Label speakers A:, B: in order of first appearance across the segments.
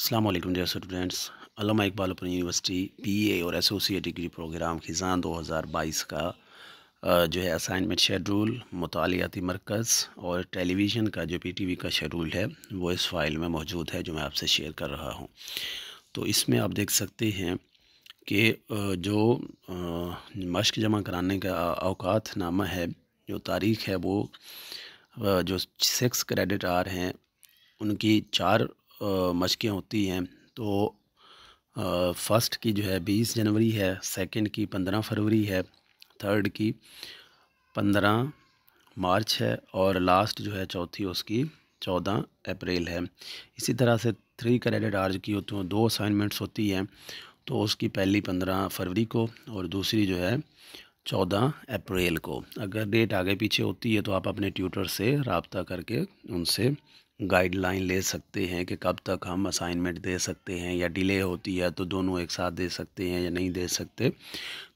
A: Aslam dear students Allama Iqbal Open University BA और associate degree programme खिजान 2022 का जो है असाइनमेंट शेड्यूल मतलियाती मरकज़ और टेलीविज़न का जो पीटीवी का शेड्यूल है वो इस फाइल में मौजूद है जो मैं आपसे शेयर कर रहा हूँ तो इसमें आप देख सकते हैं कि जो मश्क जमा कराने का अवकात नामा है जो तारीख़ है वो जो सिक्स क्रेडिट आर हैं उनकी चार मशक़ें होती हैं तो फर्स्ट की जो है बीस जनवरी है सेकंड की पंद्रह फरवरी है थर्ड की पंद्रह मार्च है और लास्ट जो है चौथी उसकी चौदह अप्रैल है इसी तरह से थ्री क्रेडिट आर्ज की होती हैं दो असाइनमेंट्स होती हैं तो उसकी पहली पंद्रह फरवरी को और दूसरी जो है चौदह अप्रैल को अगर डेट आगे पीछे होती है तो आप अपने ट्यूटर से रबता करके उनसे गाइडलाइन ले सकते हैं कि कब तक हम असाइनमेंट दे सकते हैं या डिले होती है तो दोनों एक साथ दे सकते हैं या नहीं दे सकते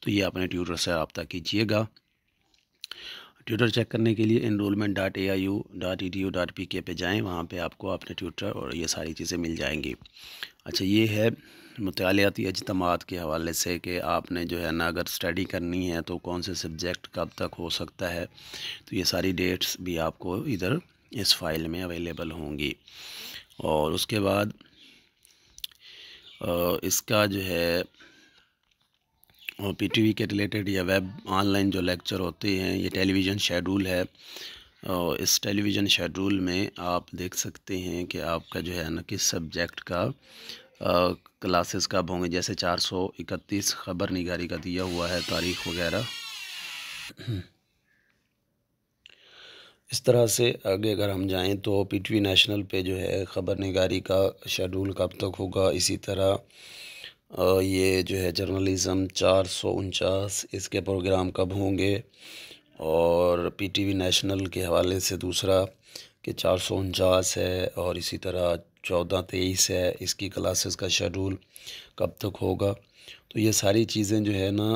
A: तो ये अपने ट्यूटर से रबता कीजिएगा ट्यूटर चेक करने के लिए enrolment dot A I U dot E D U dot P K पर जाएँ वहाँ पर आपको अपने ट्यूटर और ये सारी चीज़ें मिल जाएंगी अच्छा ये है मतलियाती अजतम के हवाले से कि आपने जो है ना अगर स्टडी करनी है तो कौन से सब्जेक्ट कब तक हो सकता है तो ये सारी डेट्स भी आपको इधर इस फाइल में अवेलेबल होंगी और उसके बाद इसका जो है पीटीवी के रिलेटेड या वेब ऑनलाइन जो लेक्चर होते हैं ये टेलीविज़न शेड्यूल है और इस टेलीविज़न शेड्यूल में आप देख सकते हैं कि आपका जो है ना किस सब्जेक्ट का क्लासेस कब होंगे जैसे चार सौ इकतीस खबर निगारी का दिया हुआ है तारीख वगैरह इस तरह से आगे अगर हम जाएं तो पी टी वी नेशनल पे जो है ख़बर नगारी का शेड्यूल कब तक होगा इसी तरह ये जो है जर्नलिज़म चार सौ उनचास इसके प्रोग्राम कब होंगे और पी टी वी नेशनल के हवाले से दूसरा कि चार सौ उनचास है और इसी तरह चौदह तेईस है इसकी क्लासेस का शेड्यूल कब तक होगा तो ये सारी चीज़ें जो है ना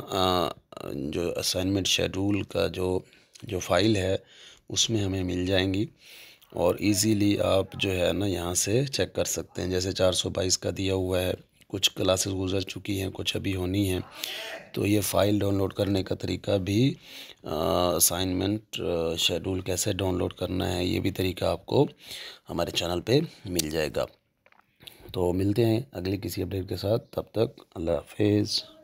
A: जो असाइनमेंट शेड्यूल का जो जो फ़ाइल है उसमें हमें मिल जाएंगी और इजीली आप जो है ना यहाँ से चेक कर सकते हैं जैसे 422 का दिया हुआ है कुछ क्लासेस गुजर चुकी हैं कुछ अभी होनी हैं तो ये फ़ाइल डाउनलोड करने का तरीका भी असाइनमेंट शेड्यूल कैसे डाउनलोड करना है ये भी तरीका आपको हमारे चैनल पे मिल जाएगा तो मिलते हैं अगले किसी अपडेट के साथ तब तक अल्लाह हाफिज़